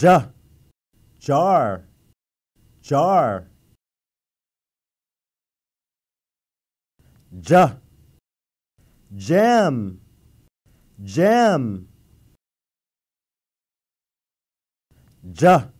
j jar jar j jam jam j